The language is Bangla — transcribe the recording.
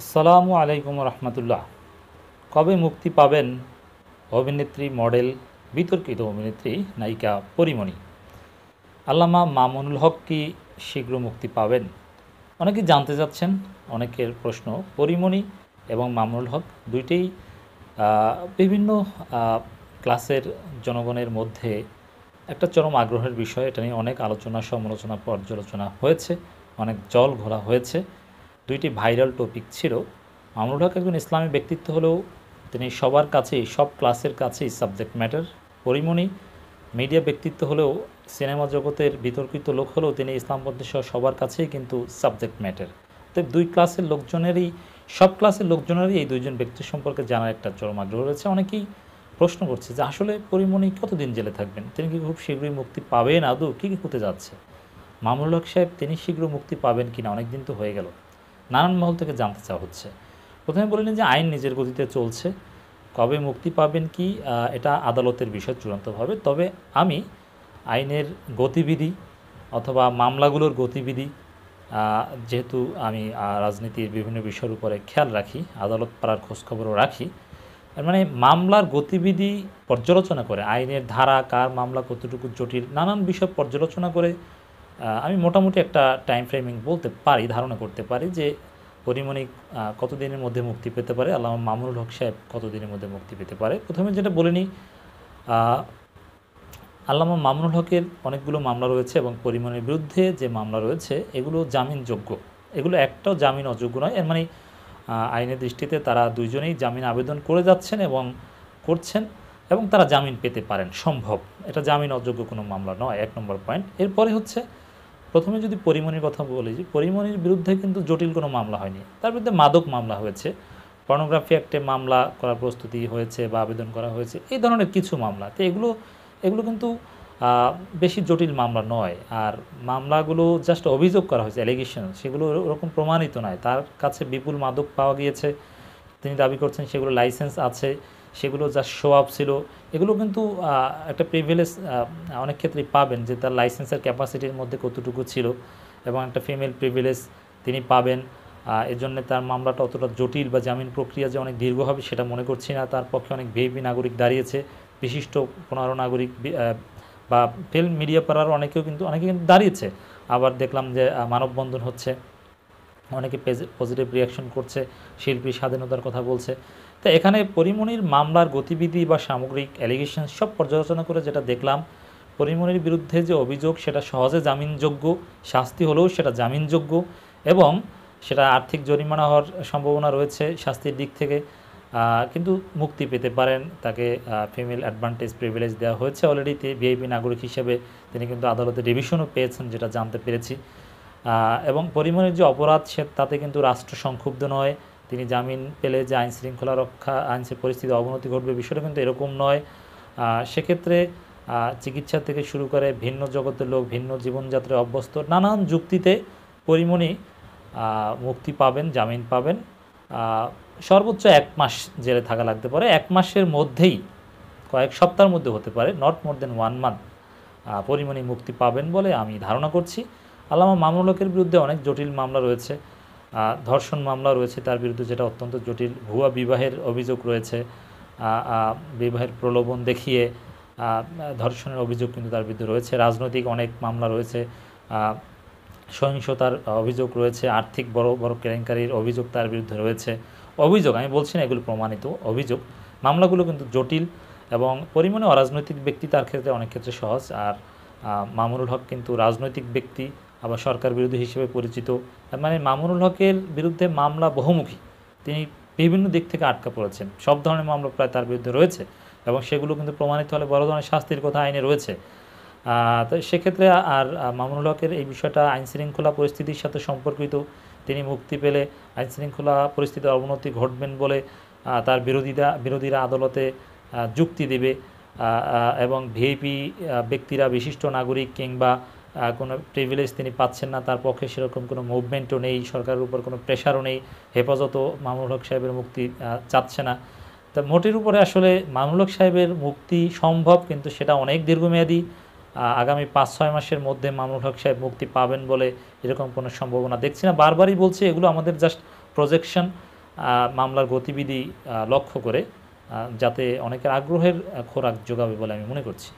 আসসালামু আলাইকুম রহমতুল্লাহ কবে মুক্তি পাবেন অভিনেত্রী মডেল বিতর্কিত অভিনেত্রী নায়িকা পরিমণি আল্লামা মামুনুল হক কি শীঘ্র মুক্তি পাবেন অনেকে জানতে যাচ্ছেন অনেকের প্রশ্ন পরিমণি এবং মামুনুল হক দুইটাই বিভিন্ন ক্লাসের জনগণের মধ্যে একটা চরম আগ্রহের বিষয় এটা নিয়ে অনেক আলোচনা সমালোচনা পর্যালোচনা হয়েছে অনেক জল ঘোরা হয়েছে দুইটি ভাইরাল টপিক ছিল আমরুল হক একজন ইসলামী ব্যক্তিত্ব হলেও তিনি সবার কাছেই সব ক্লাসের কাছেই সাবজেক্ট ম্যাটার পরিমণি মিডিয়া ব্যক্তিত্ব হলেও সিনেমা জগতের বিতর্কিত লোক হলেও তিনি ইসলামপন্থী সহ সবার কাছেই কিন্তু সাবজেক্ট ম্যাটার তো দুই ক্লাসের লোকজনেরই সব ক্লাসের লোকজনেরই এই দুইজন ব্যক্তি সম্পর্কে জানার একটা চরম আগ্রহ রয়েছে অনেকেই প্রশ্ন করছে যে আসলে পরিমণি কতদিন জেলে থাকবেন তিনি কি খুব শীঘ্রই মুক্তি পাবেন আদৌ কী কী হতে যাচ্ছে মামুল হক সাহেব তিনি শীঘ্র মুক্তি পাবেন কিনা অনেক দিন তো হয়ে গেল নানান মহল থেকে জানতে চাওয়া হচ্ছে প্রথমে বলিলেন যে আইন নিজের গতিতে চলছে কবে মুক্তি পাবেন কি এটা আদালতের বিষয় চূড়ান্তভাবে তবে আমি আইনের গতিবিধি অথবা মামলাগুলোর গতিবিধি যেহেতু আমি রাজনীতির বিভিন্ন বিষয়ের উপরে খেয়াল রাখি আদালত পাড়ার খোঁজখবরও রাখি মানে মামলার গতিবিধি পর্যালোচনা করে আইনের ধারা কার মামলা কতটুকু জটিল নানান বিষয় পর্যালোচনা করে আমি মোটামুটি একটা টাইম ফ্রেমিং বলতে পারি ধারণা করতে পারি যে পরিমণিক কতদিনের মধ্যে মুক্তি পেতে পারে আল্লাহ মামুনুল হক সাহেব কতদিনের মধ্যে মুক্তি পেতে পারে প্রথমে যেটা বলে নিই আল্লামা মামুনুল হকের অনেকগুলো মামলা রয়েছে এবং পরিমাণের বিরুদ্ধে যে মামলা রয়েছে এগুলো জামিনযোগ্য এগুলো একটাও জামিন অযোগ্য নয় এর মানে আইনের দৃষ্টিতে তারা দুইজনেই জামিন আবেদন করে যাচ্ছেন এবং করছেন এবং তারা জামিন পেতে পারেন সম্ভব এটা জামিন অযোগ্য কোনো মামলা নয় এক নম্বর পয়েন্ট এরপরে হচ্ছে প্রথমে যদি পরিমণির কথা বলি যে পরিমণির বিরুদ্ধে কিন্তু জটিল কোনো মামলা হয়নি তার বিরুদ্ধে মাদক মামলা হয়েছে পর্নোগ্রাফি অ্যাক্টে মামলা করার প্রস্তুতি হয়েছে বা আবেদন করা হয়েছে এই ধরনের কিছু মামলা তো এগুলো এগুলো কিন্তু বেশি জটিল মামলা নয় আর মামলাগুলো জাস্ট অভিযোগ করা হয়েছে অ্যালিগেশন সেগুলো ওরকম প্রমাণিত নয় তার কাছে বিপুল মাদক পাওয়া গিয়েছে তিনি দাবি করছেন সেগুলো লাইসেন্স আছে সেগুলো যা শো আপ ছিল এগুলো কিন্তু একটা প্রিভিলেজ অনেক ক্ষেত্রেই পাবেন যে তার লাইসেন্সের ক্যাপাসিটির মধ্যে কতটুকু ছিল এবং একটা ফিমেল প্রিভিলেজ তিনি পাবেন এর জন্য তার মামলাটা অতটা জটিল বা জামিন প্রক্রিয়া যে অনেক দীর্ঘ হবে সেটা মনে করছি না তার পক্ষে অনেক ভিআইপি নাগরিক দাঁড়িয়েছে বিশিষ্ট পনেরো নাগরিক বা ফিল্ম মিডিয়া পাড়ার অনেকেও কিন্তু অনেকে কিন্তু দাঁড়িয়েছে আবার দেখলাম যে মানববন্ধন হচ্ছে অনেকে পজিটিভ রিয়াকশন করছে শিল্পী স্বাধীনতার কথা বলছে তো এখানে পরিমণির মামলার গতিবিধি বা সামগ্রিক অ্যালিগেশন সব পর্যালোচনা করে যেটা দেখলাম পরিমণির বিরুদ্ধে যে অভিযোগ সেটা সহজে জামিনযোগ্য শাস্তি হলেও সেটা জামিনযোগ্য এবং সেটা আর্থিক জরিমানা হওয়ার সম্ভাবনা রয়েছে শাস্তির দিক থেকে কিন্তু মুক্তি পেতে পারেন তাকে ফিমেল অ্যাডভান্টেজ প্রিভিলেজ দেওয়া হয়েছে অলরেডি ভিআইপি নাগরিক হিসেবে তিনি কিন্তু আদালতে রিভিশনও পেয়েছেন যেটা জানতে পেরেছি এবং পরিমণের যে অপরাধ সে তাতে কিন্তু রাষ্ট্র সংক্ষুব্ধ নয় তিনি জামিন পেলে যে আইন শৃঙ্খলা রক্ষা আইন পরিস্থিতি অবনতি ঘটবে বিষয়টা কিন্তু এরকম নয় সেক্ষেত্রে চিকিৎসা থেকে শুরু করে ভিন্ন জগতের লোক ভিন্ন জীবনযাত্রায় অভ্যস্ত নানান যুক্তিতে পরিমণি মুক্তি পাবেন জামিন পাবেন সর্বোচ্চ এক মাস জেলে থাকা লাগতে পারে এক মাসের মধ্যেই কয়েক সপ্তাহের মধ্যে হতে পারে not more than one month পরিমণি মুক্তি পাবেন বলে আমি ধারণা করছি আল্লামা মামুলকের বিরুদ্ধে অনেক জটিল মামলা রয়েছে ধর্ষণ মামলা রয়েছে তার বিরুদ্ধে যেটা অত্যন্ত জটিল ভুয়া বিবাহের অভিযোগ রয়েছে বিবাহের প্রলোভন দেখিয়ে ধর্ষণের অভিযোগ কিন্তু তার বিরুদ্ধে রয়েছে রাজনৈতিক অনেক মামলা রয়েছে সহিংসতার অভিযোগ রয়েছে আর্থিক বড় বড় কেলেঙ্কারির অভিযোগ তার বিরুদ্ধে রয়েছে অভিযোগ আমি বলছি না এগুলো প্রমাণিত অভিযোগ মামলাগুলো কিন্তু জটিল এবং পরিমাণে অরাজনৈতিক ব্যক্তি তার ক্ষেত্রে অনেক ক্ষেত্রে সহজ আর মামুনুল হক কিন্তু রাজনৈতিক ব্যক্তি আবার সরকার বিরোধী হিসেবে পরিচিত মানে মামুনুল হকের বিরুদ্ধে মামলা বহুমুখী তিনি বিভিন্ন দিক থেকে আটকা পড়েছেন সব ধরনের মামলা প্রায় তার বিরুদ্ধে রয়েছে এবং সেগুলো কিন্তু প্রমাণিত হলে বড় ধরনের শাস্তির কথা আইনে রয়েছে তো সেক্ষেত্রে আর মামুনুল হকের এই বিষয়টা আইন শৃঙ্খলা পরিস্থিতির সাথে সম্পর্কিত তিনি মুক্তি পেলে আইন শৃঙ্খলা পরিস্থিতির অবনতি ঘটবেন বলে তার বিরোধীরা বিরোধীরা আদালতে যুক্তি দেবে এবং ভিআইপি ব্যক্তিরা বিশিষ্ট নাগরিক কিংবা কোনো প্রিভিলেজ তিনি পাচ্ছেন না তার পক্ষে সেরকম কোনো মুভমেন্টও নেই সরকারের উপর কোনো প্রেশারও নেই হেফাজতও মামুল হক সাহেবের মুক্তি চাচ্ছে না তা মোটের উপরে আসলে মামুল হক সাহেবের মুক্তি সম্ভব কিন্তু সেটা অনেক দীর্ঘমেয়াদী আগামী পাঁচ ছয় মাসের মধ্যে মামুল হক সাহেব মুক্তি পাবেন বলে এরকম কোনো সম্ভাবনা দেখছি না বারবারই বলছে এগুলো আমাদের জাস্ট প্রজেকশন মামলার গতিবিধি লক্ষ্য করে যাতে অনেকের আগ্রহের খোরাক যোগাবে বলে আমি মনে করছি